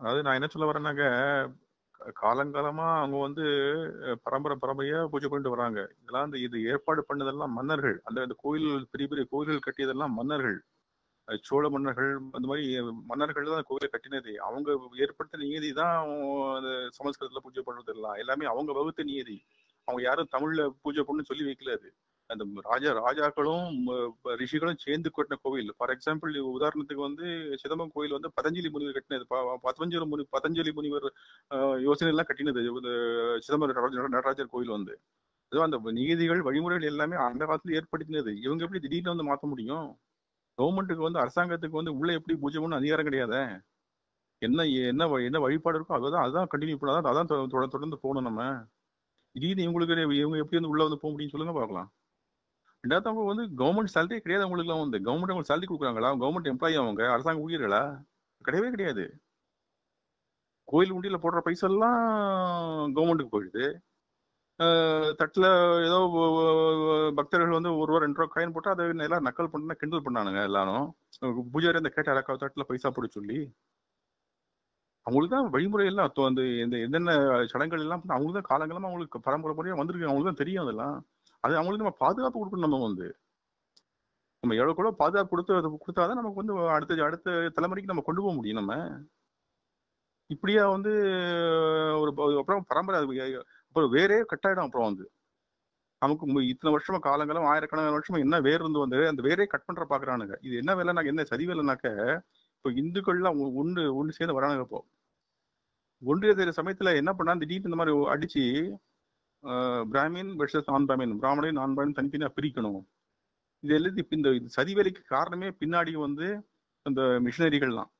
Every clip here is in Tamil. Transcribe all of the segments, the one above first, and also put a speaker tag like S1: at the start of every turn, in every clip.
S1: அதாவது நான் என்ன சொல்ல வரேன்னாக்க காலங்காலமா அவங்க வந்து பரம்பரை பரம்பரையா பூஜை பண்ணிட்டு வராங்க இதெல்லாம் இந்த இது ஏற்பாடு பண்ணதெல்லாம் மன்னர்கள் அந்த இந்த கோயில் பெரிய பெரிய கோயில்கள் கட்டியதெல்லாம் மன்னர்கள் சோழ மன்னர்கள் அந்த மாதிரி மன்னர்கள் தான் கோயிலை கட்டினது அவங்க ஏற்படுத்த நியதி தான் அந்த சமஸ்கிருதத்துல பூஜை பண்றது எல்லாம் எல்லாமே அவங்க வகுத்த நியதி அவங்க யாரும் தமிழ்ல பூஜை பண்ணு சொல்லி வைக்கல அது அந்த ராஜா ராஜாக்களும் ரிஷிகளும் சேர்ந்து கட்டின கோவில் ஃபார் எக்ஸாம்பிள் உதாரணத்துக்கு வந்து சிதம்பரம் கோயில் வந்து பதஞ்சலி முனிவர் கட்டினது பதஞ்சலி முனி பதஞ்சலி முனிவர் யோசனை எல்லாம் கட்டினது சிதம்பரம் நடராஜர் கோயில் வந்து அதுவும் அந்த நீதிகள் வழிமுறைகள் எல்லாமே அந்த காலத்துல ஏற்படுத்தினது இவங்க எப்படி திடீர்னு வந்து மாற்ற முடியும் கவர்மெண்ட்டுக்கு வந்து அரசாங்கத்துக்கு வந்து உள்ள எப்படி பூஜை பண்ண அதிகாரம் கிடையாது என்ன என்ன என்ன வழிபாடு இருக்கோ அதுதான் அதான் கண்டினியூ பண்ணாதான் அதான் தொடர்ந்து போகணும் நம்ம திடீர்னு இவங்களுக்கு இவங்க எப்படி வந்து உள்ள வந்து போக முடியும்னு சொல்லுங்க பார்க்கலாம் ரெண்டாவது அவங்க வந்து கவர்மெண்ட் சேலரியே கிடையாது அவங்களுக்குலாம் வந்து கவர்மெண்ட் அவங்களுக்கு சேலரி கொடுக்குறாங்களா கவர்மெண்ட் எம்ப்ளாயி அவங்க அரசாங்க ஊழியர்களா கிடையவே கிடையாது கோயில் உண்டியில் போடுற பைசெல்லாம் கவர்மெண்ட்டுக்கு போயிடுது தட்டில் ஏதோ பக்தர்கள் வந்து ஒரு ரூபா ரெண்டு ரூபா காயின் போட்டால் அதை எல்லாம் நக்கல் பண்ணா கிண்டல் பண்ணானுங்க எல்லாரும் பூஜாரி அந்த கேட்ட அடக்கா தட்டில் பைசா போட சொல்லி அவங்களுக்கு தான் வழிமுறை எல்லாம் அந்த இந்த என்னென்ன சடங்குகள் எல்லாம் அவங்களுக்கு தான் காலங்காலமாக அவங்களுக்கு பரம்பரை முறையாக வந்திருக்கு அவங்களுக்கு தான் தெரியும் அதெல்லாம் அது அவங்களுக்கு நம்ம பாதுகாப்பு கொடுக்கணும் நம்ம வந்து நம்ம எவ்வளவு கூட பாதுகாப்பு கொடுத்து கொடுத்தாதான் நமக்கு வந்து அடுத்த அடுத்த தலைமுறைக்கு நம்ம கொண்டு போக முடியும் நம்ம இப்படியா வந்து ஒரு அப்புறம் பரம்பரை அப்புறம் வேறே கட்டாயிடும் அப்புறம் வந்து நமக்கு இத்தனை வருஷமா காலங்களும் ஆயிரக்கணக்கான வருஷமா என்ன வேர் இருந்து வந்து அந்த வேறே கட் பண்ற பாக்குறானுங்க இது என்ன வேலைனாக்க என்ன சரி வேலைனாக்க இப்போ இந்துக்கள்லாம் ஒன்று ஒன்று சேர்ந்து வரானுங்க இப்போ ஒன்றிய சமயத்துல என்ன பண்ணா திடீர்னு இந்த மாதிரி அடிச்சு பிராமின் வெர்சஸ் நான் பிராமின் பிராமணன் நான் பிராமின் தனித்தனியாக பிரிக்கணும் இது எழுதி இந்த சதிவேலைக்கு காரணமே பின்னாடி வந்து அந்த மிஷினரிகள் தான்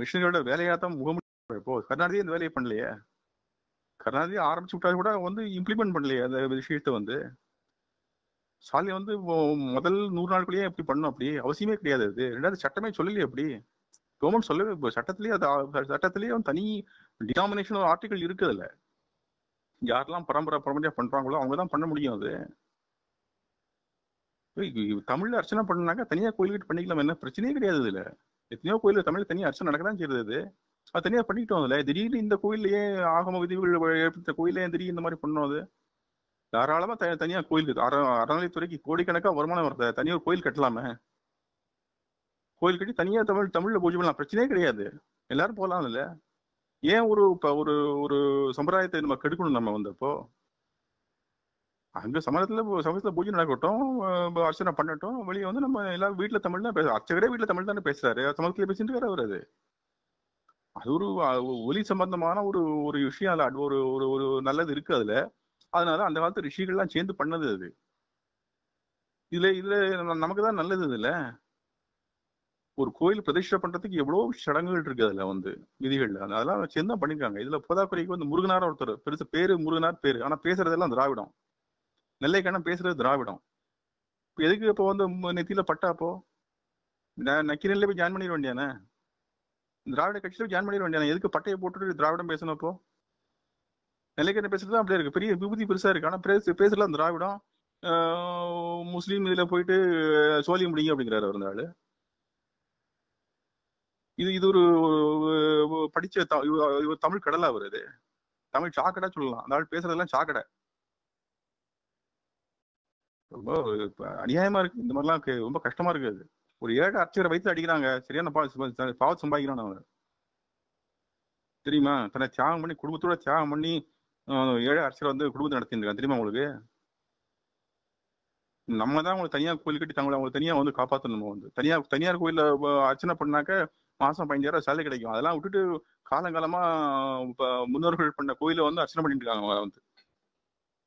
S1: மிஷினரியோட வேலையாக தான் முகமுடி இப்போ கருணாநிதி இந்த வேலையை பண்ணலையே கருணாநிதி ஆரம்பிச்சு விட்டா கூட வந்து இம்ப்ளிமெண்ட் பண்ணலையே அந்த விஷயத்தை வந்து சாலை வந்து முதல் நூறு நாளுக்குள்ளேயே இப்படி பண்ணணும் அப்படி அவசியமே கிடையாது அது ரெண்டாவது சட்டமே சொல்லலையே அப்படி கவர்மெண்ட் சொல்லவே சட்டத்திலேயே அது சட்டத்திலேயே தனி டினாமினேஷன் ஆர்டிகல் இருக்குது இல்லை யாரெல்லாம் பரம்பரை பரம்பரையாக பண்ணுறாங்களோ அவங்க தான் பண்ண முடியும் அது தமிழ்ல அர்ச்சனை பண்ணாங்க தனியாக கோயில்கிட்ட பண்ணிக்கலாம் என்ன பிரச்சனையே கிடையாது இதில் எத்தனையோ கோயில் தமிழ் தனியாக அர்ச்சனை நடக்கதான் செய்யுது அது அது தனியாக பண்ணிக்கிட்டோம் அதில் திடீர்னு இந்த கோயிலையே ஆகம விதிகள் ஏற்படுத்த கோயிலே திடீர்னு இந்த மாதிரி பண்ணோம் அது தாராளமாக த தனியாக கோயிலுக்கு அற அறநிலைத்துறைக்கு கோடிக்கணக்காக வருமானம் வருது தனியாக கோயில் கட்டலாமே கோயில் கட்டி தனியாக தமிழ் தமிழில் பூஜை பண்ணலாம் பிரச்சனையே கிடையாது எல்லாரும் போகலாம் இல்லை ஏன் ஒரு இப்ப ஒரு ஒரு சம்பிரதாயத்தை நம்ம கெடுக்கணும் நம்ம வந்தப்போ அங்க சமயத்துல சமயத்துல பூஜை நடக்கட்டும் அர்ச்சனை பண்ணட்டும் வெளியே வந்து நம்ம எல்லாரும் வீட்டுல தமிழ் தான் பேச அர்ச்சகரே வீட்டுல தமிழ் தானே பேசுறாரு சமயத்துல பேசிட்டு வேற வராது அது ஒரு ஒலி சம்பந்தமான ஒரு ஒரு விஷயம் அதுல ஒரு ஒரு ஒரு நல்லது இருக்கு அதுல அதனால அந்த காலத்து ரிஷிகள்லாம் சேர்ந்து பண்ணது அது இதுல இதுல நமக்குதான் நல்லது இதுல ஒரு கோயில் பிரதிஷ்டை பண்றதுக்கு எவ்வளவு சடங்குகள் இருக்கு அதுல வந்து விதிகள் அதெல்லாம் சின்ன பண்ணிருக்காங்க இதுல போதாக்குறைக்கு வந்து முருகனார் ஒருத்தர் பெருசு பேரு முருகனார் பேரு ஆனா பேசுறதெல்லாம் திராவிடம் நெல்லைக்கான பேசுறது திராவிடம் எதுக்கு இப்போ வந்து நெத்தியில பட்டாப்போ நக்கிரன்ல போய் ஜாயின் பண்ணிட வேண்டியானே திராவிட கட்சியில போய் ஜாயின் பண்ணிட வேண்டியானே எதுக்கு பட்டையை போட்டுட்டு திராவிடம் பேசணும்ப்போ நெல்லைக்கண்ணம் பேசுறது அப்படியே இருக்கு பெரிய விபூதி பெருசா இருக்கு ஆனா பேசு பேசலாம் திராவிடம் முஸ்லீம் இதுல போயிட்டு சோழிய முடியும் அப்படிங்கிறாரு ஒரு நாள் இது இது ஒரு படிச்ச தமிழ் கடலை அவர் இது தமிழ் சாக்கடா சொல்லலாம் அந்த ஆள் பேசுறதெல்லாம் சாக்கடை ரொம்ப அநியாயமா இருக்கு இந்த மாதிரிலாம் ரொம்ப கஷ்டமா இருக்கு அது ஒரு ஏழை அர்ச்சகரை வைத்து அடிக்கிறாங்க சரியான பாவ சம்பாதிக்கிறான் அவங்க தெரியுமா தன்னை தியாகம் பண்ணி குடும்பத்தோட தியாகம் பண்ணி ஏழை அரசியல் வந்து குடும்பத்தை நடத்திருக்காங்க தெரியுமா உங்களுக்கு நம்ம தான் அவங்களை கோயில் கட்டி தங்களை அவங்களை தனியாக வந்து காப்பாற்றணும் வந்து தனியார் தனியார் கோயிலில் அர்ச்சனை பண்ணாக்க மாசம் பதினஞ்சாயிரம் சேலரி கிடைக்கும் அதெல்லாம் விட்டுட்டு காலங்காலமா இப்ப முன்னோர்கள் பண்ண கோயில வந்து அர்ச்சனை பண்ணிட்டு இருக்காங்க வந்து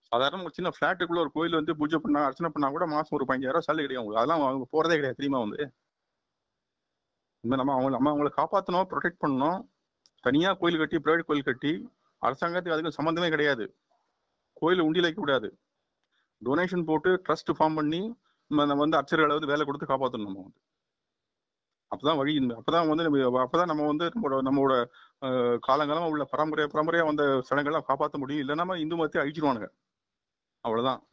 S1: சாதாரண ஒரு சின்ன பிளாட்டுக்குள்ள ஒரு கோயில் வந்து பூஜை பண்ணா அர்ச்சனை பண்ணா கூட மாசம் ஒரு பதினஞ்சாயிரம் சேலரி கிடைக்கும் அதெல்லாம் அவங்க போறதே கிடையாது தெரியுமா வந்து இந்த நம்ம அவங்க நம்ம அவங்களை காப்பாற்றணும் ப்ரொடெக்ட் பண்ணணும் தனியா கோயில் கட்டி பிரைவேட் கோயில் கட்டி அரசாங்கத்துக்கு அதுக்கு சம்மந்தமே கிடையாது கோயில் உண்டியில் வைக்க கூடாது டொனேஷன் போட்டு ட்ரஸ்ட் ஃபார்ம் பண்ணி நம்ம வந்து அர்ச்சர்களை வந்து வேலை கொடுத்து காப்பாற்றணும் நம்ம வந்து அப்பதான் வழி அப்பதான் வந்து நம்ம அப்பதான் நம்ம வந்து நம்மளோட நம்மளோட காலங்காலமா உள்ள பரம்பரை பரம்பரையா வந்த சடங்குகள்லாம் காப்பாற்ற முடியும் இல்லைன்னா இந்து மதத்தை அழிச்சிருவானுங்க அவ்வளவுதான்